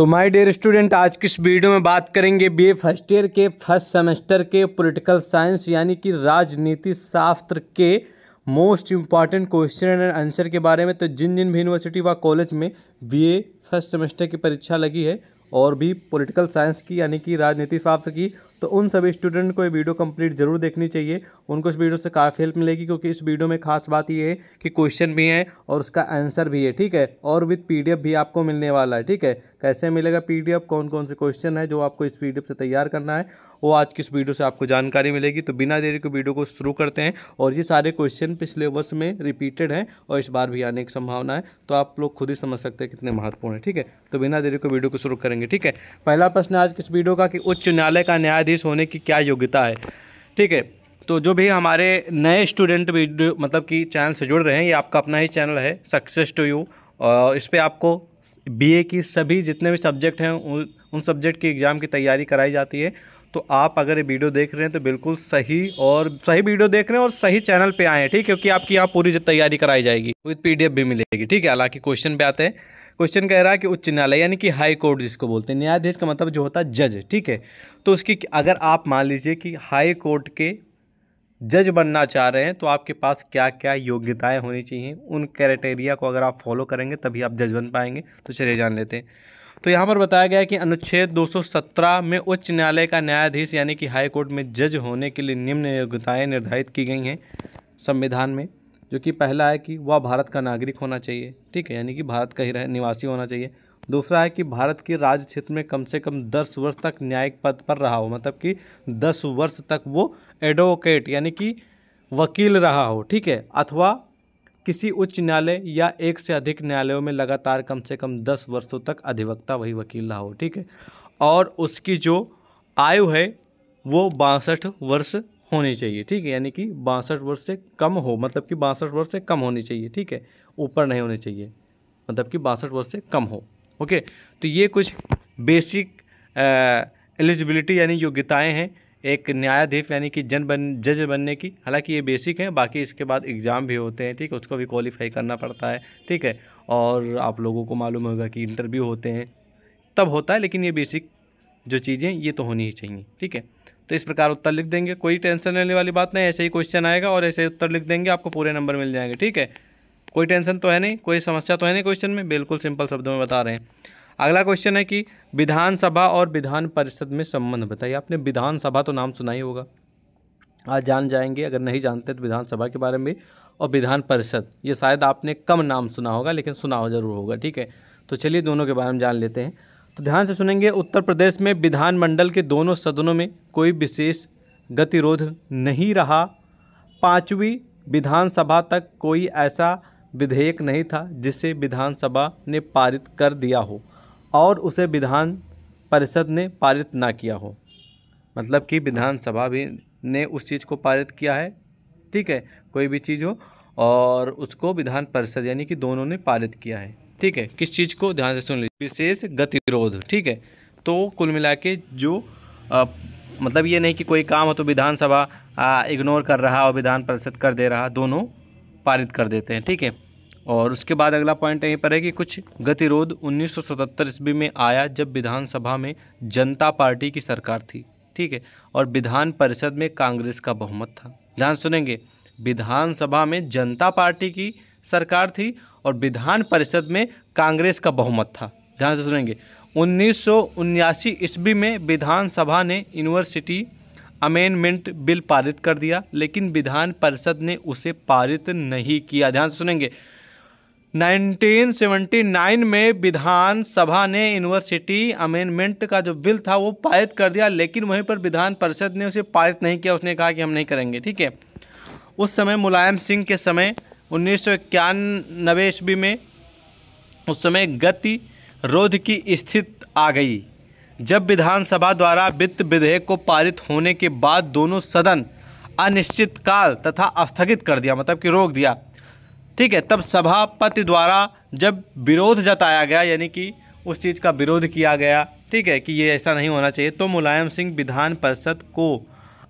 तो my dear student आज की इस वीडियो में बात करेंगे बीए फर्स्ट ईयर के फर्स्ट सेमेस्टर के पॉलिटिकल साइंस यानी कि राजनीति शास्त्र के most important question and answer के बारे में तो जिन जिन भी यूनिवर्सिटी व कॉलेज में बीए फर्स्ट सेमेस्टर की परीक्षा लगी है और भी पॉलिटिकल साइंस की यानी कि राजनीति शास्त्र की तो उन सभी स्टूडेंट को ये वीडियो कंप्लीट जरूर देखनी चाहिए उनको इस वीडियो से काफ़ी हेल्प मिलेगी क्योंकि इस वीडियो में खास बात ये है कि क्वेश्चन भी है और उसका आंसर भी है ठीक है और विथ पी भी आपको मिलने वाला है ठीक है कैसे मिलेगा पी कौन कौन से क्वेश्चन है जो आपको इस पी से तैयार करना है वो आज की इस वीडियो से आपको जानकारी मिलेगी तो बिना देरी के वीडियो को शुरू करते हैं और ये सारे क्वेश्चन पिछले वर्ष में रिपीटेड हैं और इस बार भी आने की संभावना है तो आप लोग खुद ही समझ सकते हैं कितने महत्वपूर्ण है ठीक है तो बिना देरी के वीडियो को शुरू करेंगे ठीक है पहला प्रश्न आज किस वीडियो का कि उच्च न्यायालय का न्यायाधीश न्यायाधीश होने की क्या योग्यता है ठीक है तो जो भी हमारे नए स्टूडेंट मतलब कि चैनल से जुड़ रहे हैं ये आपका अपना ही चैनल है सक्सेस टू यू और इस पर आपको बीए की सभी जितने भी सब्जेक्ट हैं उन उन सब्जेक्ट की एग्ज़ाम की तैयारी कराई जाती है तो आप अगर ये वीडियो देख रहे हैं तो बिल्कुल सही और सही वीडियो देख रहे हैं और सही चैनल पे आए हैं ठीक है क्योंकि आपकी यहाँ पूरी तैयारी कराई जाएगी विद पीडीएफ भी मिलेगी ठीक है हालांकि क्वेश्चन पे आते हैं क्वेश्चन कह रहा है कि उच्च न्यायालय यानी कि हाई कोर्ट जिसको बोलते हैं न्यायाधीश का मतलब जो होता है जज ठीक है तो उसकी अगर आप मान लीजिए कि हाई कोर्ट के जज बनना चाह रहे हैं तो आपके पास क्या क्या योग्यताएं होनी चाहिए उन क्राइटेरिया को अगर आप फॉलो करेंगे तभी आप जज बन पाएंगे तो चलिए जान लेते हैं तो यहाँ पर बताया गया है कि अनुच्छेद 217 में उच्च न्यायालय का न्यायाधीश यानी कि हाई कोर्ट में जज होने के लिए निम्न योग्यताएं निर्धारित की गई हैं संविधान में जो कि पहला है कि वह भारत का नागरिक होना चाहिए ठीक है यानी कि भारत का ही रह निवासी होना चाहिए दूसरा है कि भारत के राज्य क्षेत्र में कम से कम दस वर्ष तक न्यायिक पद पर रहा हो मतलब कि दस वर्ष तक वो एडवोकेट यानी कि वकील रहा हो ठीक है अथवा किसी उच्च न्यायालय या एक से अधिक न्यायालयों में लगातार कम से कम दस वर्षों तक अधिवक्ता वही वकील रहा हो ठीक है और उसकी जो आयु है वो बासठ वर्ष होनी चाहिए ठीक है यानी कि बासठ वर्ष से कम हो मतलब कि बासठ वर्ष से कम होनी चाहिए ठीक है ऊपर नहीं होने चाहिए मतलब कि बासठ वर्ष से कम हो ओके तो ये कुछ बेसिक एलिजिबिलिटी यानी योग्यताएं हैं एक न्यायाधीश यानी कि जन बन जज बनने की हालांकि ये बेसिक हैं बाकी इसके बाद एग्ज़ाम भी होते हैं ठीक है उसको भी क्वालिफाई करना पड़ता है ठीक है और आप लोगों को मालूम होगा कि इंटरव्यू होते हैं तब होता है लेकिन ये बेसिक जो चीज़ें ये तो होनी ही चाहिए ठीक है तो इस प्रकार उत्तर लिख देंगे कोई टेंशन लेने वाली बात नहीं ऐसे ही क्वेश्चन आएगा और ऐसे ही उत्तर लिख देंगे आपको पूरे नंबर मिल जाएंगे ठीक है कोई टेंशन तो है नहीं कोई समस्या तो है नहीं क्वेश्चन में बिल्कुल सिंपल शब्दों में बता रहे हैं अगला क्वेश्चन है कि विधानसभा और विधान परिषद में संबंध बताइए आपने विधानसभा तो नाम सुना ही होगा आज जान जाएंगे अगर नहीं जानते तो विधानसभा के बारे में और विधान परिषद ये शायद आपने कम नाम सुना होगा लेकिन सुना हो जरूर होगा ठीक है तो चलिए दोनों के बारे में जान लेते हैं तो ध्यान से सुनेंगे उत्तर प्रदेश में विधानमंडल के दोनों सदनों में कोई विशेष गतिरोध नहीं रहा पाँचवीं विधानसभा तक कोई ऐसा विधेयक नहीं था जिसे विधानसभा ने पारित कर दिया हो और उसे विधान परिषद ने पारित ना किया हो मतलब कि विधानसभा भी ने उस चीज़ को पारित किया है ठीक है कोई भी चीज़ हो और उसको विधान परिषद यानी कि दोनों ने पारित किया है ठीक है किस चीज़ को ध्यान से सुन लीजिए विशेष गतिरोध ठीक है तो कुल मिला के जो आ, मतलब ये नहीं कि कोई काम हो तो विधानसभा इग्नोर कर रहा और विधान परिषद कर दे रहा दोनों पारित कर देते हैं ठीक है और उसके बाद अगला पॉइंट यहीं पर है कि कुछ गतिरोध 1977 ईस्वी में आया जब विधानसभा में जनता पार्टी की सरकार थी ठीक है और विधान परिषद में कांग्रेस का बहुमत था ध्यान सुनेंगे विधानसभा में जनता पार्टी की सरकार थी और विधान परिषद में कांग्रेस का बहुमत था ध्यान से सुनेंगे उन्नीस ईस्वी में विधानसभा ने यूनिवर्सिटी अमेंडमेंट बिल पारित कर दिया लेकिन विधान परिषद ने उसे पारित नहीं किया ध्यान से सुनेंगे 1979 में विधानसभा ने यूनिवर्सिटी अमेंडमेंट का जो बिल था वो पारित कर दिया लेकिन वहीं पर विधान परिषद ने उसे पारित नहीं किया उसने कहा कि हम नहीं करेंगे ठीक है उस समय मुलायम सिंह के समय उन्नीस सौ इक्यानवे ईस्वी में उस समय गति रोध की स्थिति आ गई जब विधानसभा द्वारा वित्त विधेयक को पारित होने के बाद दोनों सदन अनिश्चितकाल तथा स्थगित कर दिया मतलब कि रोक दिया ठीक है तब सभापति द्वारा जब विरोध जताया गया यानी कि उस चीज़ का विरोध किया गया ठीक है कि ये ऐसा नहीं होना चाहिए तो मुलायम सिंह विधान परिषद को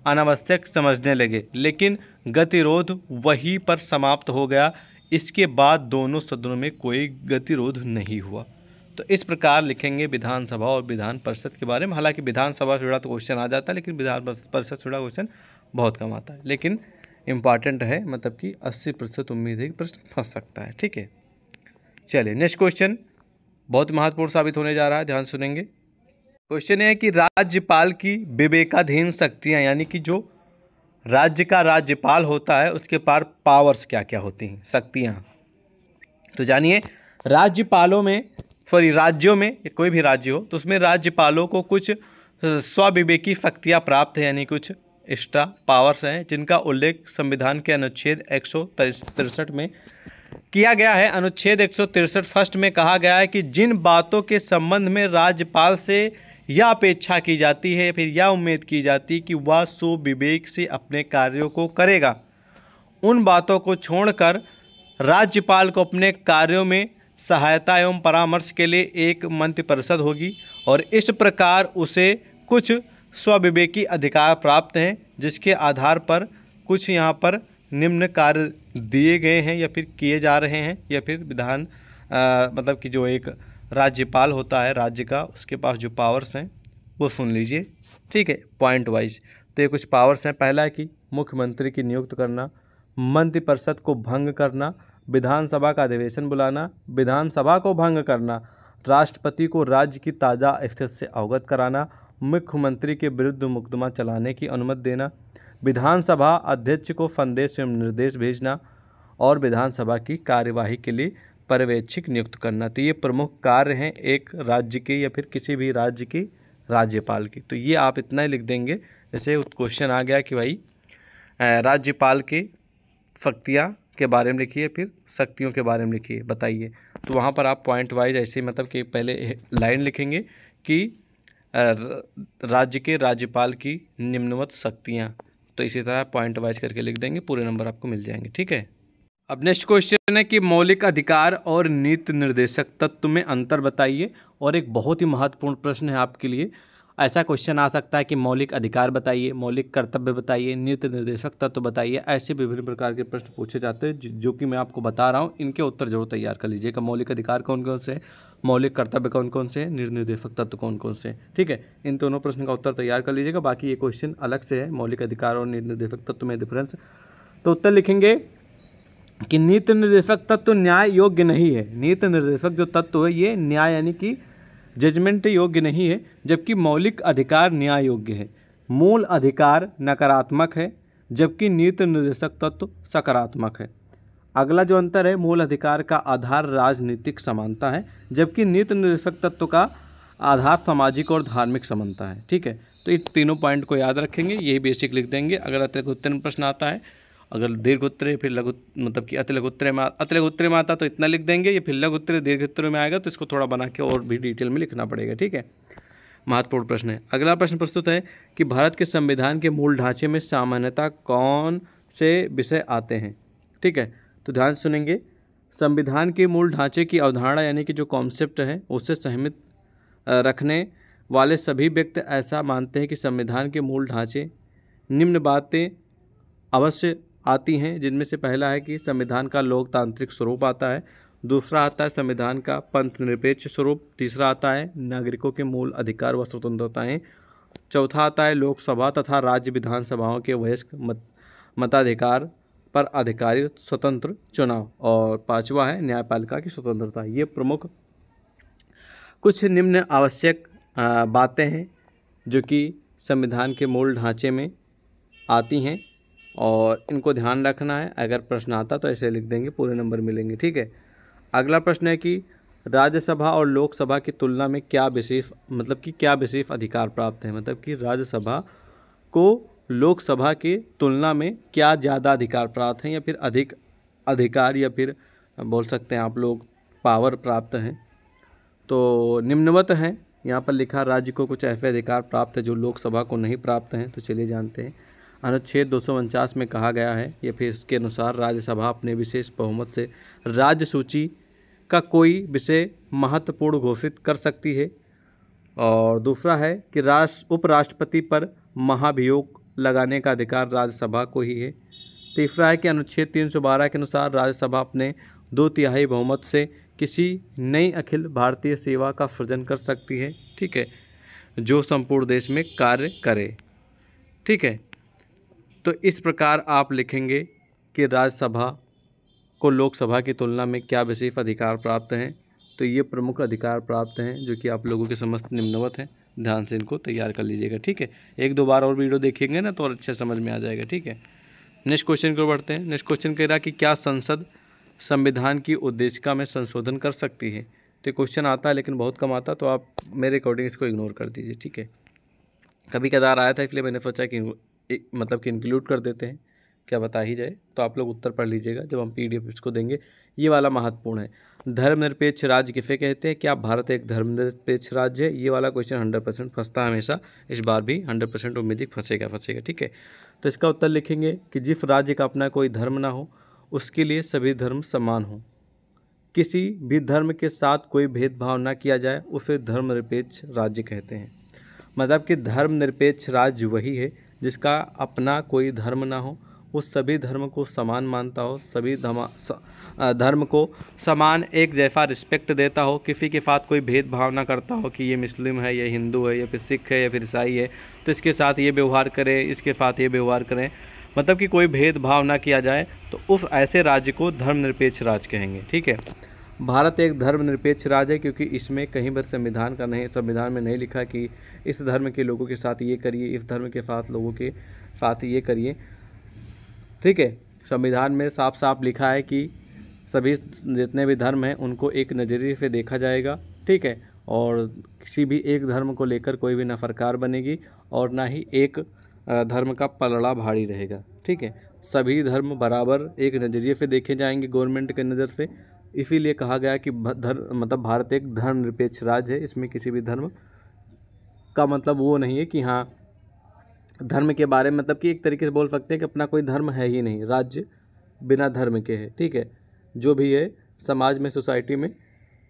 अनावश्यक समझने लगे लेकिन गतिरोध वहीं पर समाप्त हो गया इसके बाद दोनों सदनों में कोई गतिरोध नहीं हुआ तो इस प्रकार लिखेंगे विधानसभा और विधान परिषद के बारे में हालांकि विधानसभा से जुड़ा तो क्वेश्चन आ जाता है लेकिन विधान परिषद से जुड़ा क्वेश्चन बहुत कम आता है लेकिन इम्पॉर्टेंट है मतलब कि अस्सी प्रतिशत उम्मीद है कि प्रश्न फंस सकता है ठीक है चलिए नेक्स्ट क्वेश्चन बहुत महत्वपूर्ण साबित होने जा रहा है ध्यान सुनेंगे क्वेश्चन है कि राज्यपाल की विवेकाधीन शक्तियाँ यानी कि जो राज्य का राज्यपाल होता है उसके पार पावर्स क्या क्या होती हैं शक्तियाँ तो जानिए राज्यपालों में सॉरी राज्यों में कोई भी राज्य हो तो उसमें राज्यपालों को कुछ स्वविवेकी शक्तियाँ प्राप्त हैं यानी कुछ एक्स्ट्रा पावर्स हैं जिनका उल्लेख संविधान के अनुच्छेद एक में किया गया है अनुच्छेद एक फर्स्ट में कहा गया है कि जिन बातों के संबंध में राज्यपाल से यह अपेक्षा की जाती है फिर यह उम्मीद की जाती है कि वह सो विवेक से अपने कार्यों को करेगा उन बातों को छोड़कर राज्यपाल को अपने कार्यों में सहायता एवं परामर्श के लिए एक मंत्रि परिषद होगी और इस प्रकार उसे कुछ स्वविवेकी अधिकार प्राप्त हैं जिसके आधार पर कुछ यहाँ पर निम्न कार्य दिए गए हैं या फिर किए जा रहे हैं या फिर विधान मतलब कि जो एक राज्यपाल होता है राज्य का उसके पास जो पावर्स हैं वो सुन लीजिए ठीक है पॉइंट वाइज तो ये कुछ पावर्स हैं पहला है कि मुख्यमंत्री की नियुक्त करना मंत्रिपरिषद को भंग करना विधानसभा का अधिवेशन बुलाना विधानसभा को भंग करना राष्ट्रपति को राज्य की ताज़ा स्थिति से अवगत कराना मुख्यमंत्री के विरुद्ध मुकदमा चलाने की अनुमति देना विधानसभा अध्यक्ष को संदेश एवं निर्देश भेजना और विधानसभा की कार्यवाही के लिए पर्यवेक्षक नियुक्त करना तो ये प्रमुख कार्य हैं एक राज्य के या फिर किसी भी राज्य की राज्यपाल की तो ये आप इतना ही लिख देंगे जैसे क्वेश्चन आ गया कि भाई राज्यपाल की शक्तियाँ के बारे में लिखिए फिर शक्तियों के बारे में लिखिए बताइए तो वहाँ पर आप पॉइंट वाइज ऐसे मतलब कि पहले लाइन लिखेंगे कि राज्य के राज्यपाल की निम्नवत शक्तियाँ तो इसी तरह पॉइंट वाइज करके लिख देंगे पूरे नंबर आपको मिल जाएंगे ठीक है अब नेक्स्ट क्वेश्चन है कि मौलिक अधिकार और नीति निर्देशक तत्व में अंतर बताइए और एक बहुत ही महत्वपूर्ण प्रश्न है आपके लिए ऐसा क्वेश्चन आ सकता है कि मौलिक अधिकार बताइए मौलिक कर्तव्य बताइए नीति निर्देशक तत्व बताइए ऐसे विभिन्न प्रकार के प्रश्न पूछे जाते हैं जो कि मैं आपको बता रहा हूँ इनके उत्तर जरूर तैयार कर लीजिएगा मौलिक अधिकार कौन कौन से मौलिक कर्तव्य कौन कौन से निर्निर्देशक तत्व कौन कौन से ठीक है इन दोनों प्रश्न का उत्तर तैयार कर लीजिएगा बाकी ये क्वेश्चन अलग से है मौलिक अधिकार और निर्निर्देशक तत्व में डिफरेंस तो उत्तर लिखेंगे कि नीति निर्देशक तत्व न्याय योग्य नहीं है नीति निर्देशक जो तत्व है ये न्याय यानी कि जजमेंट योग्य नहीं है जबकि मौलिक अधिकार न्याय योग्य है मूल अधिकार नकारात्मक है जबकि नीति निर्देशक तत्व सकारात्मक है अगला जो अंतर है मूल अधिकार का आधार राजनीतिक समानता है जबकि नीति निर्देशक तत्व का आधार सामाजिक और धार्मिक समानता है ठीक है तो इस तीनों पॉइंट को याद रखेंगे यही बेसिक लिख देंगे अगर अतिरिक्त उत्तीर्ण प्रश्न आता है अगर दीर्घोत्तरे फिर लघु मतलब कि अति अतिलघुत्तरे में अतिलघुत्तरे में आता तो इतना लिख देंगे ये फिर लघु दीर्घ उत्तर में आएगा तो इसको थोड़ा बना के और भी डिटेल में लिखना पड़ेगा ठीक है महत्वपूर्ण प्रश्न है अगला प्रश्न प्रस्तुत है कि भारत के संविधान के मूल ढांचे में सामान्यता कौन से विषय आते हैं ठीक है तो ध्यान सुनेंगे संविधान के मूल ढांचे की अवधारणा यानी कि जो कॉन्सेप्ट है उससे सहमित रखने वाले सभी व्यक्ति ऐसा मानते हैं कि संविधान के मूल ढांचे निम्न बातें अवश्य आती हैं जिनमें से पहला है कि संविधान का लोकतांत्रिक स्वरूप आता है दूसरा आता है संविधान का पंथ निरपेक्ष स्वरूप तीसरा आता है नागरिकों के मूल अधिकार व स्वतंत्रताएँ चौथा आता है लोकसभा तथा राज्य विधानसभाओं के वयस्क मत मताधिकार पर आधिकारिक स्वतंत्र चुनाव और पांचवा है न्यायपालिका की स्वतंत्रता ये प्रमुख कुछ निम्न आवश्यक बातें हैं जो कि संविधान के मूल ढांचे में आती हैं और इनको ध्यान रखना है अगर प्रश्न आता तो ऐसे लिख देंगे पूरे नंबर मिलेंगे ठीक है अगला प्रश्न है कि राज्यसभा और लोकसभा की तुलना में क्या विशेष मतलब कि क्या विशेष अधिकार प्राप्त है मतलब कि राज्यसभा को लोकसभा की तुलना में क्या ज़्यादा अधिकार प्राप्त हैं या फिर अधिक अधिकार या फिर बोल सकते हैं आप लोग पावर प्राप्त हैं तो निम्नवत हैं यहाँ पर लिखा राज्य को कुछ ऐसे अधिकार प्राप्त है जो लोकसभा को नहीं प्राप्त हैं तो चलिए जानते हैं अनुच्छेद दो में कहा गया है ये फिर इसके अनुसार राज्यसभा अपने विशेष बहुमत से राज्य सूची का कोई विषय महत्वपूर्ण घोषित कर सकती है और दूसरा है कि राष्ट्र उपराष्ट्रपति पर महाभियोग लगाने का अधिकार राज्यसभा को ही है तीसरा है कि अनुच्छेद 312 के अनुसार राज्यसभा अपने दो तिहाई बहुमत से किसी नई अखिल भारतीय सेवा का सृजन कर सकती है ठीक है जो संपूर्ण देश में कार्य करे ठीक है तो इस प्रकार आप लिखेंगे कि राज्यसभा को लोकसभा की तुलना में क्या विशेष अधिकार प्राप्त हैं तो ये प्रमुख अधिकार प्राप्त हैं जो कि आप लोगों के समस्त निम्नवत हैं ध्यान से इनको तैयार कर लीजिएगा ठीक है एक दो बार और वीडियो देखेंगे ना तो और अच्छा समझ में आ जाएगा ठीक है नेक्स्ट क्वेश्चन को बढ़ते हैं नेक्स्ट क्वेश्चन कह रहा कि क्या संसद संविधान की उद्देशिका में संशोधन कर सकती है तो क्वेश्चन आता है लेकिन बहुत कम आता तो आप मेरे अकॉर्डिंग इसको इग्नोर कर दीजिए ठीक है कभी कदार आया था इसलिए मैंने सोचा कि एक मतलब कि इंक्लूड कर देते हैं क्या बता ही जाए तो आप लोग उत्तर पढ़ लीजिएगा जब हम पीडीएफ इसको देंगे ये वाला महत्वपूर्ण है धर्मनिरपेक्ष राज्य किसे कहते हैं क्या भारत एक धर्मनिरपेक्ष राज्य है ये वाला क्वेश्चन हंड्रेड परसेंट फंसता है हमेशा इस बार भी हंड्रेड परसेंट उम्मीद फंसेगा फंसेगा ठीक है तो इसका उत्तर लिखेंगे कि जिस राज्य का अपना कोई धर्म ना हो उसके लिए सभी धर्म समान हों किसी भी धर्म के साथ कोई भेदभाव ना किया जाए उसे धर्मनिरपेक्ष राज्य कहते हैं मतलब कि धर्मनिरपेक्ष राज्य वही है जिसका अपना कोई धर्म ना हो वो सभी धर्म को समान मानता हो सभी धर्म को समान एक जैसा रिस्पेक्ट देता हो किसी के साथ कोई भेदभाव ना करता हो कि ये मुस्लिम है ये हिंदू है या फिर सिख है या फिर ईसाई है तो इसके साथ ये व्यवहार करें इसके साथ ये व्यवहार करें मतलब कि कोई भेदभाव ना किया जाए तो उस ऐसे राज्य को धर्मनिरपेक्ष राज्य कहेंगे ठीक है भारत एक धर्मनिरपेक्ष राज्य है क्योंकि इसमें कहीं पर संविधान का नहीं संविधान में नहीं लिखा कि इस धर्म के लोगों के साथ ये करिए इस धर्म के साथ लोगों के साथ ये करिए ठीक है संविधान में साफ साफ लिखा है कि सभी जितने भी धर्म हैं उनको एक नज़रिए से देखा जाएगा ठीक है और किसी भी एक धर्म को लेकर कोई भी नफरकार बनेगी और ना ही एक धर्म का पलड़ा भारी रहेगा ठीक है सभी धर्म बराबर एक नज़रिए से देखे जाएंगे गवर्नमेंट के नज़र से इसीलिए कहा गया कि धर्म मतलब भारत एक धर्मनिरपेक्ष राज्य है इसमें किसी भी धर्म का मतलब वो नहीं है कि हाँ धर्म के बारे में मतलब कि एक तरीके से बोल सकते हैं कि अपना कोई धर्म है ही नहीं राज्य बिना धर्म के है ठीक है जो भी है समाज में सोसाइटी में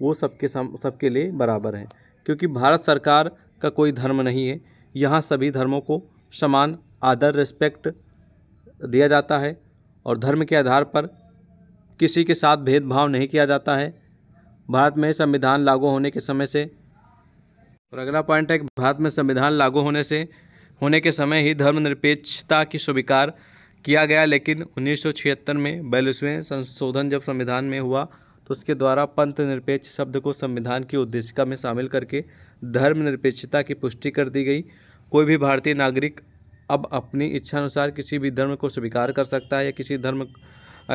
वो सबके सबके लिए बराबर है क्योंकि भारत सरकार का कोई धर्म नहीं है यहाँ सभी धर्मों को समान आदर रिस्पेक्ट दिया जाता है और धर्म के आधार पर किसी के साथ भेदभाव नहीं किया जाता है भारत में संविधान लागू होने के समय से और अगला पॉइंट है कि भारत में संविधान लागू होने से होने के समय ही धर्मनिरपेक्षता की स्वीकार किया गया लेकिन 1976 में बयालीसवें संशोधन जब संविधान में हुआ तो उसके द्वारा पंथ निरपेक्ष शब्द को संविधान की उद्देशिका में शामिल करके धर्मनिरपेक्षता की पुष्टि कर दी गई कोई भी भारतीय नागरिक अब अपनी इच्छा अनुसार किसी भी धर्म को स्वीकार कर सकता है या किसी धर्म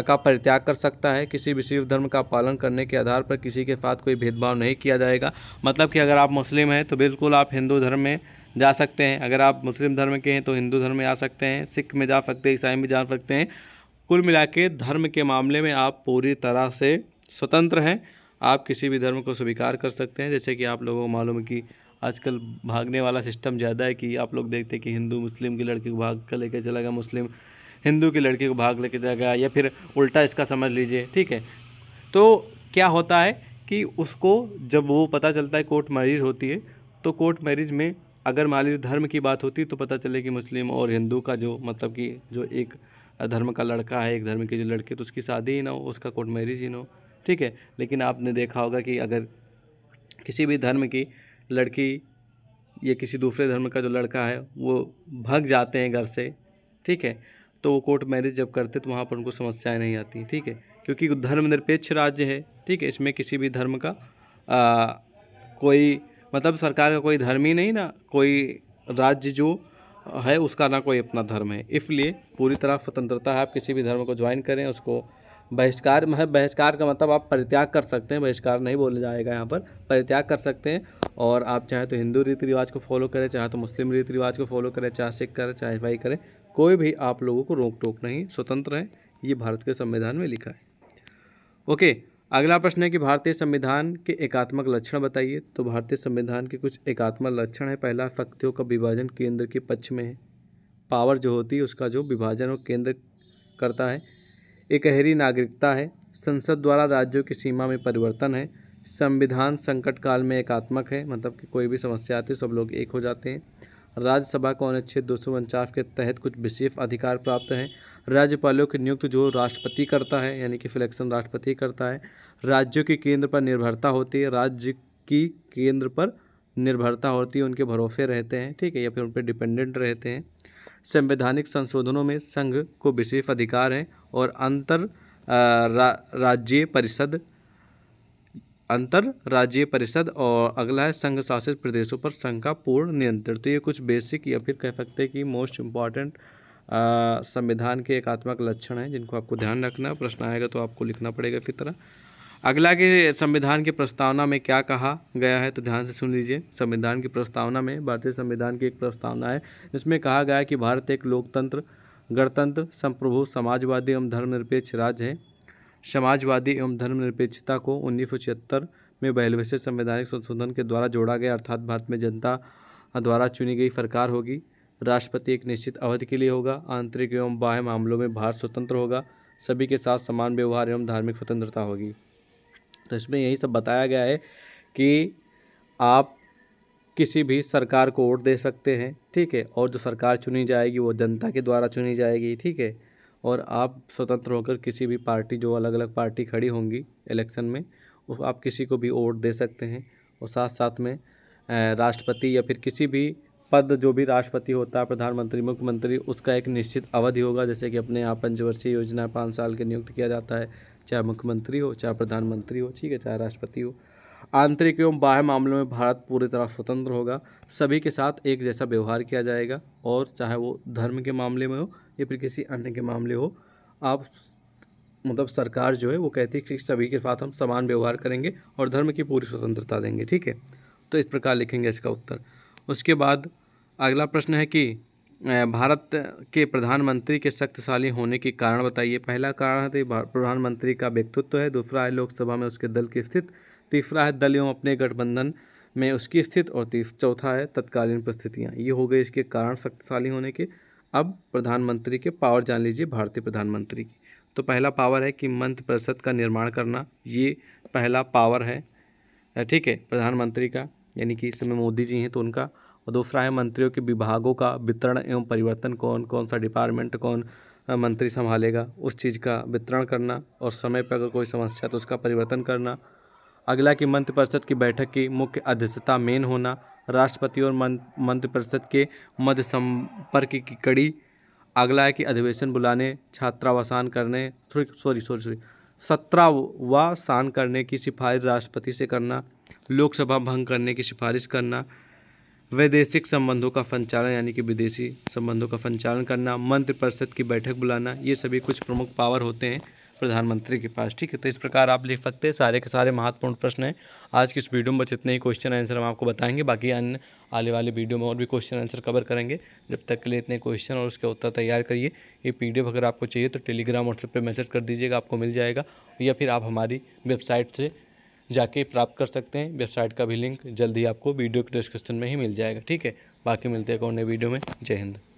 का परित्याग कर सकता है किसी भी सिर्फ धर्म का पालन करने के आधार पर किसी के साथ कोई भेदभाव नहीं किया जाएगा मतलब कि अगर आप मुस्लिम हैं तो बिल्कुल आप हिंदू धर्म में जा सकते हैं अगर आप मुस्लिम धर्म के हैं तो हिंदू धर्म में आ सकते हैं सिख में जा सकते हैं ईसाई में जा सकते हैं कुल मिला के धर्म के मामले में आप पूरी तरह से स्वतंत्र हैं आप किसी भी धर्म को स्वीकार कर सकते हैं जैसे कि आप लोगों को मालूम है कि आजकल भागने वाला सिस्टम ज़्यादा है कि आप लोग देखते हैं कि हिंदू मुस्लिम की लड़के को भाग कर लेकर चला गया मुस्लिम हिंदू की लड़की को भाग लेके जाएगा या फिर उल्टा इसका समझ लीजिए ठीक है तो क्या होता है कि उसको जब वो पता चलता है कोर्ट मैरिज होती है तो कोर्ट मैरिज में अगर मान लीजिए धर्म की बात होती तो पता चले कि मुस्लिम और हिंदू का जो मतलब कि जो एक धर्म का लड़का है एक धर्म की जो लड़की तो उसकी शादी ही ना हो उसका कोर्ट मैरिज ही ना हो ठीक है लेकिन आपने देखा होगा कि अगर किसी भी धर्म की लड़की या किसी दूसरे धर्म का जो लड़का है वो भाग जाते हैं घर से ठीक है तो वो कोर्ट मैरिज जब करते तो वहाँ पर उनको समस्याएं नहीं आती ठीक है क्योंकि धर्म निरपेक्ष राज्य है ठीक है इसमें किसी भी धर्म का आ, कोई मतलब सरकार का कोई धर्म ही नहीं ना कोई राज्य जो है उसका ना कोई अपना धर्म है इसलिए पूरी तरह स्वतंत्रता है आप किसी भी धर्म को ज्वाइन करें उसको बहिष्कार मतलब बहिष्कार का मतलब आप परित्याग कर सकते हैं बहिष्कार नहीं बोला जाएगा यहाँ पर परित्याग कर सकते हैं और आप चाहे तो हिंदू रीति रिवाज को फॉलो करें चाहे तो मुस्लिम रीति रिवाज को फॉलो करें चाहे सिख करें चाहे भाई करें कोई भी आप लोगों को रोक टोक नहीं स्वतंत्र हैं ये भारत के संविधान में लिखा है ओके अगला प्रश्न है कि भारतीय संविधान के एकात्मक लक्षण बताइए तो भारतीय संविधान के कुछ एकात्मक लक्षण है पहला शक्तियों का विभाजन केंद्र के पक्ष में है पावर जो होती है उसका जो विभाजन और केंद्र करता है एक अहरी नागरिकता है संसद द्वारा राज्यों की सीमा में परिवर्तन है संविधान संकट काल में एकात्मक है मतलब कि कोई भी समस्या आती है सब लोग एक हो जाते हैं राज्यसभा को अनुच्छेद दो के तहत कुछ विशेष अधिकार प्राप्त हैं राज्यपालों की नियुक्त जो राष्ट्रपति करता है यानी कि फिलेक्शन राष्ट्रपति करता है राज्यों की केंद्र पर निर्भरता होती है राज्य की केंद्र पर निर्भरता होती है उनके भरोसे रहते हैं ठीक है या फिर उन पर डिपेंडेंट रहते हैं संवैधानिक संशोधनों में संघ को विशेष अधिकार हैं और अंतर रा, राज्य परिषद अंतर राज्य परिषद और अगला है संघ शासित प्रदेशों पर संघ का पूर्ण नियंत्रण तो ये कुछ बेसिक या फिर कह सकते हैं कि मोस्ट इम्पॉर्टेंट संविधान के एकात्मक लक्षण हैं जिनको आपको ध्यान रखना है प्रश्न आएगा तो आपको लिखना पड़ेगा फिर तरह अगला के संविधान की प्रस्तावना में क्या कहा गया है तो ध्यान से सुन लीजिए संविधान की प्रस्तावना में भारतीय संविधान की एक प्रस्तावना है जिसमें कहा गया है कि भारत एक लोकतंत्र गणतंत्र संप्रभु समाजवादी एवं धर्मनिरपेक्ष राज्य है समाजवादी एवं धर्मनिरपेक्षता को उन्नीस में से संवैधानिक संशोधन के द्वारा जोड़ा गया अर्थात भारत में जनता द्वारा चुनी गई सरकार होगी राष्ट्रपति एक निश्चित अवधि के लिए होगा आंतरिक एवं बाह्य मामलों में भारत स्वतंत्र होगा सभी के साथ समान व्यवहार एवं धार्मिक स्वतंत्रता होगी तो इसमें यही सब बताया गया है कि आप किसी भी सरकार को वोट दे सकते हैं ठीक है और जो सरकार चुनी जाएगी वो जनता के द्वारा चुनी जाएगी ठीक है और आप स्वतंत्र होकर किसी भी पार्टी जो अलग अलग पार्टी खड़ी होंगी इलेक्शन में उस आप किसी को भी वोट दे सकते हैं और साथ साथ में राष्ट्रपति या फिर किसी भी पद जो भी राष्ट्रपति होता है प्रधानमंत्री मुख्यमंत्री उसका एक निश्चित अवधि होगा जैसे कि अपने यहाँ पंचवर्षीय योजना पाँच साल के नियुक्त किया जाता है चाहे मुख्यमंत्री हो चाहे प्रधानमंत्री हो ठीक है चाहे राष्ट्रपति हो आंतरिक एवं बाह्य मामलों में भारत पूरी तरह स्वतंत्र होगा सभी के साथ एक जैसा व्यवहार किया जाएगा और चाहे वो धर्म के मामले में हो या फिर किसी अन्य के मामले हो आप मतलब सरकार जो है वो कहती है कि सभी के साथ हम समान व्यवहार करेंगे और धर्म की पूरी स्वतंत्रता देंगे ठीक है तो इस प्रकार लिखेंगे इसका उत्तर उसके बाद अगला प्रश्न है कि भारत के प्रधानमंत्री के शक्तिशाली होने के कारण बताइए पहला कारण है तो प्रधानमंत्री का व्यक्तित्व है दूसरा है लोकसभा में उसके दल की स्थिति तीसरा है दल एवं अपने गठबंधन में उसकी स्थिति और चौथा है तत्कालीन परिस्थितियाँ ये हो गए इसके कारण शक्तिशाली होने के अब प्रधानमंत्री के पावर जान लीजिए भारतीय प्रधानमंत्री की तो पहला पावर है कि मंत्र परिषद का निर्माण करना ये पहला पावर है ठीक है प्रधानमंत्री का यानी कि इस समय मोदी जी हैं तो उनका और दूसरा है मंत्रियों के विभागों का वितरण एवं परिवर्तन कौन कौन सा डिपार्टमेंट कौन मंत्री संभालेगा उस चीज़ का वितरण करना और समय पर अगर कोई समस्या तो उसका परिवर्तन करना अगला कि मंत्रिपरिषद की बैठक की मुख्य अध्यक्षता मेन होना राष्ट्रपति और मंत्रिपरिषद परिषद के मध्य संपर्क की कड़ी अगला है कि अधिवेशन बुलाने छात्रावासान करने सॉरी सॉरी सॉरी सत्रावासान करने की सिफारिश राष्ट्रपति से करना लोकसभा भंग करने की सिफारिश करना वैदेशिक संबंधों का संचालन यानी कि विदेशी संबंधों का संचालन करना मंत्रिपरिषद की बैठक बुलाना ये सभी कुछ प्रमुख पावर होते हैं प्रधानमंत्री के पास ठीक है तो इस प्रकार आप लिख सकते हैं सारे के सारे महत्वपूर्ण प्रश्न हैं आज की इस वीडियो में बस इतने ही क्वेश्चन आंसर हम आपको बताएंगे बाकी अन्य आने वाले वीडियो में और भी क्वेश्चन आंसर कवर करेंगे जब तक के लिए इतने क्वेश्चन और उसके उत्तर तैयार करिए ये पी अगर आपको चाहिए तो टेलीग्राम व्हाट्सएप पर मैसेज कर दीजिएगा आपको मिल जाएगा या फिर आप हमारी वेबसाइट से जाके प्राप्त कर सकते हैं वेबसाइट का भी लिंक जल्द ही आपको वीडियो के डिस्क्रिप्शन में ही मिल जाएगा ठीक है बाकी मिलते हैं कौन नए वीडियो में जय हिंद